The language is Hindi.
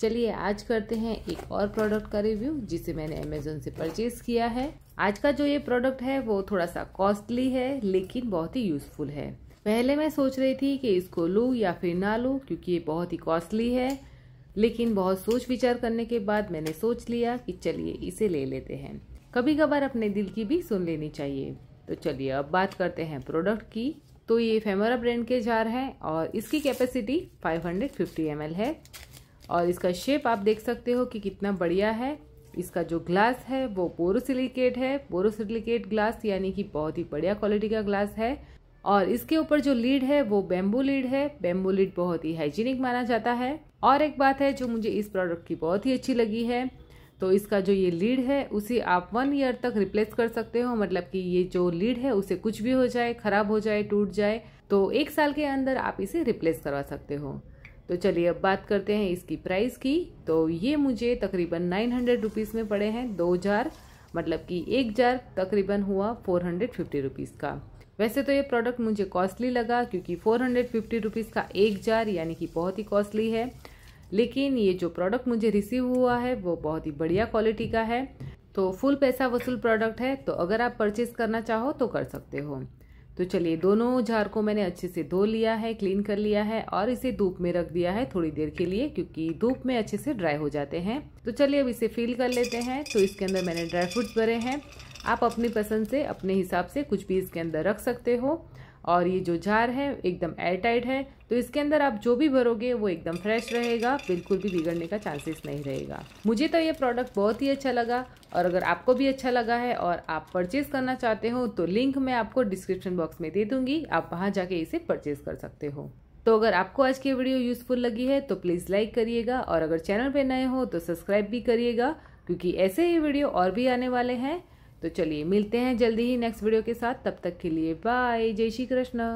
चलिए आज करते हैं एक और प्रोडक्ट का रिव्यू जिसे मैंने अमेजोन से परचेज किया है आज का जो ये प्रोडक्ट है वो थोड़ा सा कॉस्टली है लेकिन बहुत ही यूजफुल है पहले मैं सोच रही थी कि इसको लूँ या फिर ना लूँ क्योंकि ये बहुत ही कॉस्टली है लेकिन बहुत सोच विचार करने के बाद मैंने सोच लिया कि चलिए इसे ले लेते हैं कभी कभार अपने दिल की भी सुन लेनी चाहिए तो चलिए अब बात करते हैं प्रोडक्ट की तो ये फेमोरा ब्रांड के जार हैं और इसकी कैपेसिटी 550 ml है और इसका शेप आप देख सकते हो कि कितना बढ़िया है इसका जो ग्लास है वो बोरोसिलिकेट है बोरोसिलिकेट ग्लास यानी कि बहुत ही बढ़िया क्वालिटी का ग्लास है और इसके ऊपर जो लीड है वो बेम्बू लीड है बेम्बू लीड बहुत ही हाइजीनिक माना जाता है और एक बात है जो मुझे इस प्रोडक्ट की बहुत ही अच्छी लगी है तो इसका जो ये लीड है उसे आप वन ईयर तक रिप्लेस कर सकते हो मतलब कि ये जो लीड है उसे कुछ भी हो जाए ख़राब हो जाए टूट जाए तो एक साल के अंदर आप इसे रिप्लेस करवा सकते हो तो चलिए अब बात करते हैं इसकी प्राइस की तो ये मुझे तकरीबन नाइन हंड्रेड रुपीज़ में पड़े हैं दो जार मतलब कि एक जार तकरीबन हुआ फोर हंड्रेड फिफ्टी रुपीज़ का वैसे तो ये प्रोडक्ट मुझे कॉस्टली लगा क्योंकि फोर हंड्रेड फिफ्टी रुपीज़ का एक जार यानी कि बहुत ही कॉस्टली है लेकिन ये जो प्रोडक्ट मुझे रिसीव हुआ है वो बहुत ही बढ़िया क्वालिटी का है तो फुल पैसा वसूल प्रोडक्ट है तो अगर आप परचेज करना चाहो तो कर सकते हो तो चलिए दोनों जार को मैंने अच्छे से धो लिया है क्लीन कर लिया है और इसे धूप में रख दिया है थोड़ी देर के लिए क्योंकि धूप में अच्छे से ड्राई हो जाते हैं तो चलिए अब इसे फिल कर लेते हैं तो इसके अंदर मैंने ड्राई फ्रूट्स भरे हैं आप अपनी पसंद से अपने हिसाब से कुछ भी इसके अंदर रख सकते हो और ये जो जार है एकदम एयर टाइट है तो इसके अंदर आप जो भी भरोगे वो एकदम फ्रेश रहेगा बिल्कुल भी बिगड़ने का चांसेस नहीं रहेगा मुझे तो ये प्रोडक्ट बहुत ही अच्छा लगा और अगर आपको भी अच्छा लगा है और आप परचेज़ करना चाहते हो तो लिंक मैं आपको डिस्क्रिप्शन बॉक्स में दे दूंगी आप वहाँ जाके इसे परचेज़ कर सकते हो तो अगर आपको आज की वीडियो यूज़फुल लगी है तो प्लीज़ लाइक करिएगा और अगर चैनल पर नए हो तो सब्सक्राइब भी करिएगा क्योंकि ऐसे ही वीडियो और भी आने वाले हैं तो चलिए मिलते हैं जल्दी ही नेक्स्ट वीडियो के साथ तब तक के लिए बाय जय श्री कृष्ण